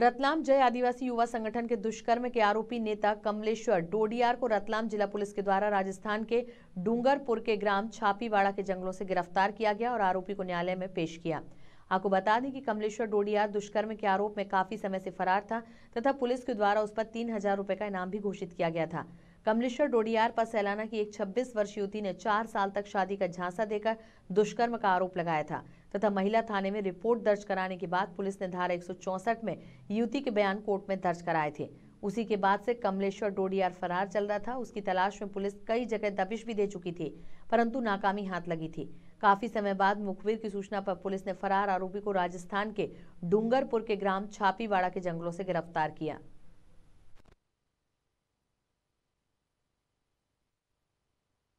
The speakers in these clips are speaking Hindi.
रतलाम जय आदिवासी युवा संगठन के दुष्कर्म के आरोपी नेता कमलेश्वर डोडियार को रतलाम जिला पुलिस के द्वारा राजस्थान के डूंगरपुर के ग्राम छापीवाड़ा के जंगलों से गिरफ्तार किया गया और आरोपी को न्यायालय में पेश किया आपको बता दें कि कमलेश्वर डोडियार दुष्कर्म के आरोप में काफी समय से फरार था तथा पुलिस के द्वारा उस पर तीन हजार रुपए का इनाम भी घोषित किया गया था कमलेश्वर डोडियार पर सैलाना की एक 26 वर्षीय युवती ने चार साल तक शादी का झांसा देकर दुष्कर्म का आरोप लगाया था तथा महिला थाने में रिपोर्ट दर्ज कराने के बाद पुलिस ने धारा एक में युवती के बयान कोर्ट में दर्ज कराए थे उसी के बाद से कमलेश्वर डोडियार फरार चल रहा था उसकी तलाश में पुलिस कई जगह दबिश भी दे चुकी थी परंतु नाकामी हाथ लगी थी काफी समय बाद मुखबिर की सूचना पर पुलिस ने फरार आरोपी को राजस्थान के डूंगरपुर के ग्राम छापीवाड़ा के जंगलों से गिरफ्तार किया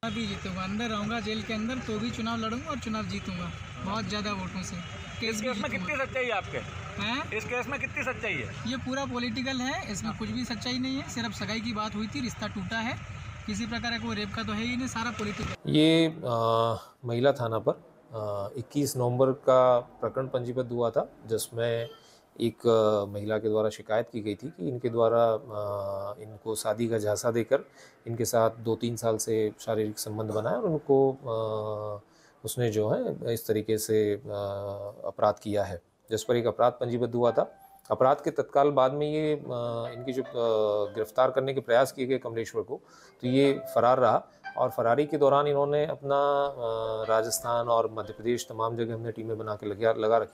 भी जीतूंगा अंदर रहूंगा जेल के अंदर तो भी चुनाव लड़ूंगा और चुनाव जीतूंगा बहुत ज़्यादा वोटों से केस केस में कितनी सच्चाई है आपके हैं इस केस में कितनी सच्चाई है ये पूरा पॉलिटिकल है इसमें कुछ भी सच्चाई नहीं है सिर्फ सगाई की बात हुई थी रिश्ता टूटा है किसी प्रकार का कोई रेप का तो है ही नहीं सारा पॉलिटिकल ये महिला थाना पर इक्कीस नवम्बर का प्रकरण पंजीबद्ध हुआ था जिसमें एक महिला के द्वारा शिकायत की गई थी कि इनके द्वारा इनको शादी का झांसा देकर इनके साथ दो तीन साल से शारीरिक संबंध बनाए और उनको उसने जो है इस तरीके से अपराध किया है जिस पर एक अपराध पंजीबद्ध हुआ था अपराध के तत्काल बाद में ये इनकी जो गिरफ्तार करने के प्रयास किए गए कमलेश्वर को तो ये फरार रहा और फरारी के दौरान इन्होंने अपना राजस्थान और मध्य प्रदेश तमाम जगह हमने टीमें बना के लगा लगा रखी